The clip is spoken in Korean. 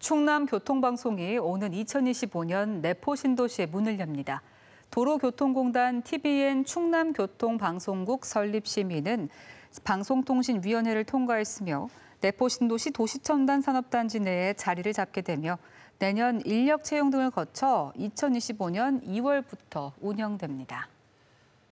충남교통방송이 오는 2025년 내포신도시에 문을 엽니다. 도로교통공단 TBN 충남교통방송국 설립 심의는 방송통신위원회를 통과했으며 내포신도시 도시첨단 산업단지 내에 자리를 잡게 되며 내년 인력 채용 등을 거쳐 2025년 2월부터 운영됩니다.